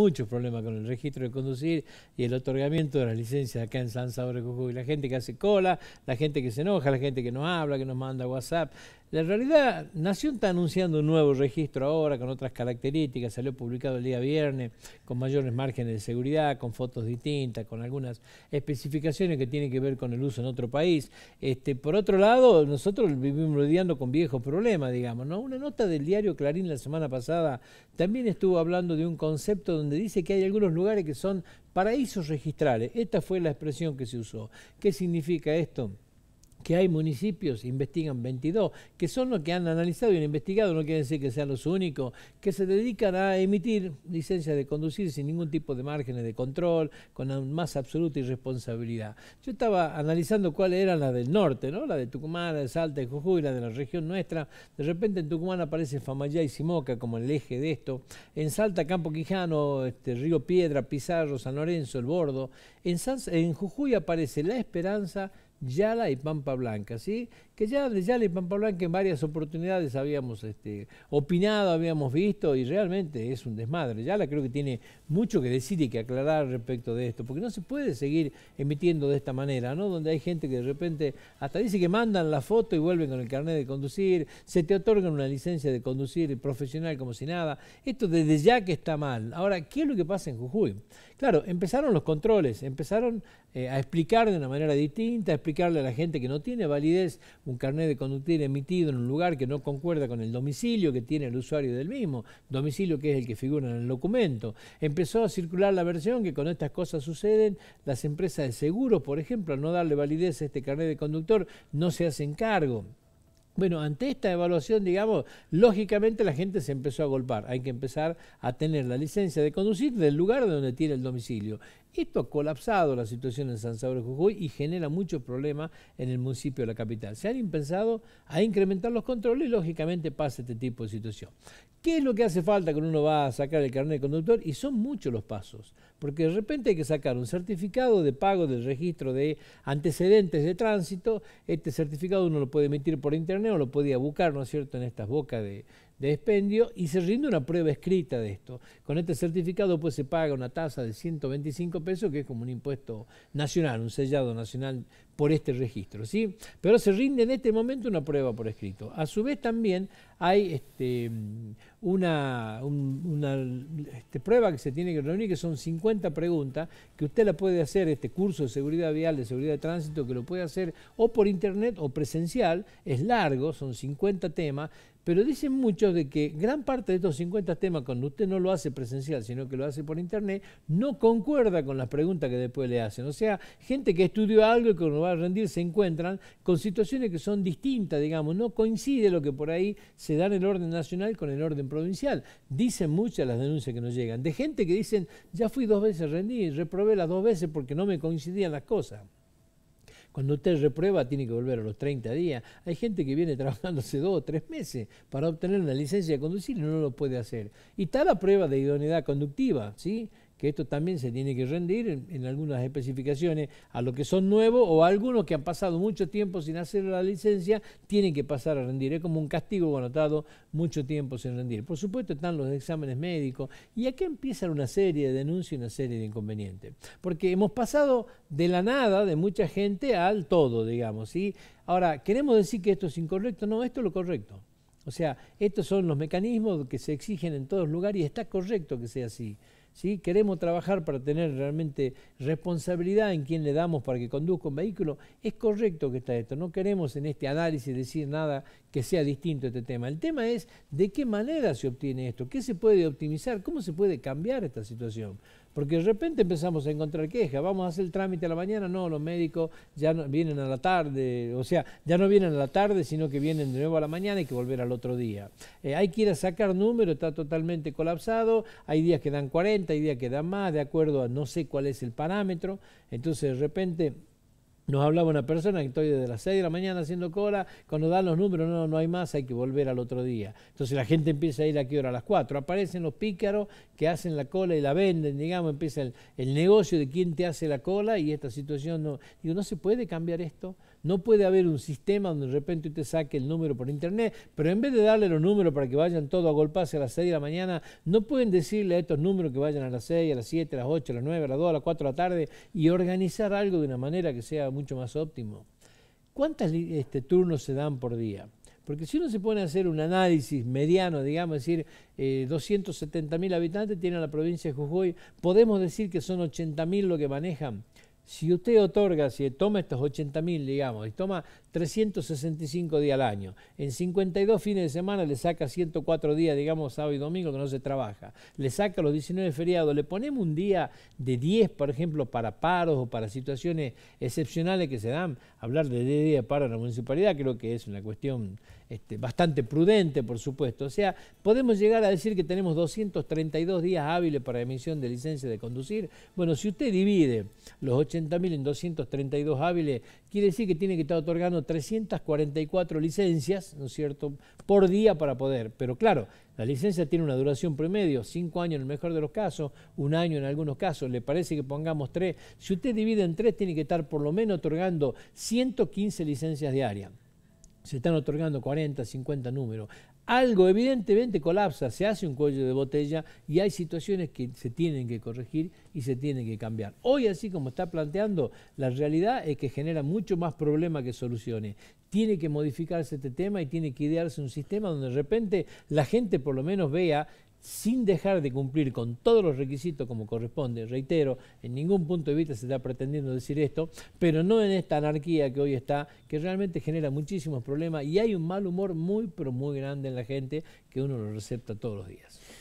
muchos problemas con el registro de conducir y el otorgamiento de las licencias acá en San Salvador de Jujuy. La gente que hace cola, la gente que se enoja, la gente que nos habla, que nos manda WhatsApp. La realidad, Nación está anunciando un nuevo registro ahora con otras características, salió publicado el día viernes con mayores márgenes de seguridad, con fotos distintas, con algunas especificaciones que tienen que ver con el uso en otro país. Este, por otro lado, nosotros vivimos lidiando con viejos problemas, digamos. Una nota del diario Clarín la semana pasada también estuvo hablando de un concepto donde dice que hay algunos lugares que son paraísos registrales. Esta fue la expresión que se usó. ¿Qué significa esto? que hay municipios, investigan 22, que son los que han analizado y han investigado, no quiere decir que sean los únicos, que se dedican a emitir licencias de conducir sin ningún tipo de márgenes de control, con más absoluta irresponsabilidad. Yo estaba analizando cuáles eran las del norte, ¿no? La de Tucumán, la de Salta, y Jujuy, la de la región nuestra. De repente en Tucumán aparece Famayá y Simoca como el eje de esto. En Salta, Campo Quijano, este, Río Piedra, Pizarro, San Lorenzo, El Bordo. En, en Jujuy aparece La Esperanza, Yala y Pampa Blanca, ¿sí? que ya y Pampa Blanca en varias oportunidades habíamos este, opinado, habíamos visto, y realmente es un desmadre. Yala creo que tiene mucho que decir y que aclarar respecto de esto, porque no se puede seguir emitiendo de esta manera, ¿no? Donde hay gente que de repente hasta dice que mandan la foto y vuelven con el carnet de conducir, se te otorgan una licencia de conducir profesional como si nada. Esto desde ya que está mal. Ahora, ¿qué es lo que pasa en Jujuy? Claro, empezaron los controles, empezaron eh, a explicar de una manera distinta, a explicarle a la gente que no tiene validez un carnet de conducir emitido en un lugar que no concuerda con el domicilio que tiene el usuario del mismo, domicilio que es el que figura en el documento. Empezó a circular la versión que con estas cosas suceden, las empresas de seguros, por ejemplo, al no darle validez a este carnet de conductor, no se hacen cargo. Bueno, ante esta evaluación, digamos, lógicamente la gente se empezó a golpar. Hay que empezar a tener la licencia de conducir del lugar donde tiene el domicilio. Esto ha colapsado la situación en San Salvador de Jujuy y genera muchos problemas en el municipio de la capital. Se han impensado a incrementar los controles y lógicamente pasa este tipo de situación. ¿Qué es lo que hace falta cuando uno va a sacar el carnet de conductor? Y son muchos los pasos, porque de repente hay que sacar un certificado de pago del registro de antecedentes de tránsito. Este certificado uno lo puede emitir por internet o lo podía buscar, ¿no es cierto?, en estas bocas de, de expendio y se rinde una prueba escrita de esto. Con este certificado pues se paga una tasa de 125 pesos, que es como un impuesto nacional, un sellado nacional por este registro, ¿sí? Pero se rinde en este momento una prueba por escrito. A su vez también hay este, una, una este, prueba que se tiene que reunir, que son 50 preguntas, que usted la puede hacer, este curso de seguridad vial, de seguridad de tránsito, que lo puede hacer o por internet o presencial, es largo, son 50 temas, pero dicen muchos de que gran parte de estos 50 temas, cuando usted no lo hace presencial, sino que lo hace por internet, no concuerda con las preguntas que después le hacen. O sea, gente que estudió algo y que no va a rendir se encuentran con situaciones que son distintas, digamos, no coincide lo que por ahí se da en el orden nacional con el orden provincial. Dicen muchas las denuncias que nos llegan, de gente que dicen, ya fui dos veces rendí, reprobé las dos veces porque no me coincidían las cosas. Cuando usted reprueba tiene que volver a los 30 días. Hay gente que viene trabajándose dos o tres meses para obtener una licencia de conducir y no lo puede hacer. Y está la prueba de idoneidad conductiva, ¿sí? que esto también se tiene que rendir en, algunas especificaciones a lo que son nuevos o a algunos que han pasado mucho tiempo sin hacer la licencia, tienen que pasar a rendir. Es como un castigo anotado mucho tiempo sin rendir. Por supuesto están los exámenes médicos y aquí empiezan una serie de denuncias y una serie de inconvenientes. Porque hemos pasado de la nada de mucha gente al todo, digamos. Ahora, ¿queremos decir que esto es incorrecto? No, esto es lo correcto. O sea, estos son los mecanismos que se exigen en todos lugares y está correcto que sea así. ¿sí? Queremos trabajar para tener realmente responsabilidad en quien le damos para que conduzca un vehículo. Es correcto que está esto. No queremos en este análisis decir nada que sea distinto este tema. El tema es de qué manera se obtiene esto, qué se puede optimizar, cómo se puede cambiar esta situación. Porque de repente empezamos a encontrar quejas, vamos a hacer el trámite a la mañana, no, los médicos ya no, vienen a la tarde, o sea, ya no vienen a la tarde, sino que vienen de nuevo a la mañana y que volver al otro día. Eh, hay que ir a sacar números, está totalmente colapsado, hay días que dan 40, hay días que dan más, de acuerdo a no sé cuál es el parámetro, entonces de repente nos hablaba una persona que estoy desde las 6 de la mañana haciendo cola, cuando dan los números, no, no hay más, hay que volver al otro día. Entonces la gente empieza a ir a qué hora, a las 4. Aparecen los pícaros que hacen la cola y la venden, digamos, empieza el, el negocio de quién te hace la cola y esta situación no. Digo, ¿no se puede cambiar esto? No puede haber un sistema donde de repente usted saque el número por internet, pero en vez de darle los números para que vayan todos a golparse a las 6 de la mañana, no pueden decirle a estos números que vayan a las 6, a las 7, a las 8, a las 9, a las 2, a las 4 de la tarde y organizar algo de una manera que sea mucho más óptimo. ¿Cuántos este, turnos se dan por día? Porque si uno se pone a hacer un análisis mediano, digamos, es decir, 270 eh, mil habitantes tiene la provincia de Jujuy, podemos decir que son 80.000 lo que manejan si usted otorga, si toma estos mil, digamos, y toma 365 días al año, en 52 fines de semana le saca 104 días, digamos, sábado y domingo que no se trabaja, le saca los 19 feriados, le ponemos un día de 10, por ejemplo, para paros o para situaciones excepcionales que se dan, hablar de 10 días de paro en la municipalidad creo que es una cuestión este, bastante prudente, por supuesto. O sea, podemos llegar a decir que tenemos 232 días hábiles para emisión de licencia de conducir. Bueno, si usted divide los 80.000 en 232 hábiles, quiere decir que tiene que estar otorgando 344 licencias, ¿no es cierto?, por día para poder. Pero claro, la licencia tiene una duración promedio, 5 años en el mejor de los casos, un año en algunos casos. Le parece que pongamos tres. Si usted divide en tres, tiene que estar por lo menos otorgando 115 licencias diarias se están otorgando 40, 50 números. Algo evidentemente colapsa, se hace un cuello de botella y hay situaciones que se tienen que corregir y se tienen que cambiar. Hoy, así como está planteando, la realidad es que genera mucho más problema que soluciones. Tiene que modificarse este tema y tiene que idearse un sistema donde de repente la gente por lo menos vea sin dejar de cumplir con todos los requisitos como corresponde, reitero, en ningún punto de vista se está pretendiendo decir esto, pero no en esta anarquía que hoy está, que realmente genera muchísimos problemas y hay un mal humor muy, pero muy grande en la gente que uno lo recepta todos los días.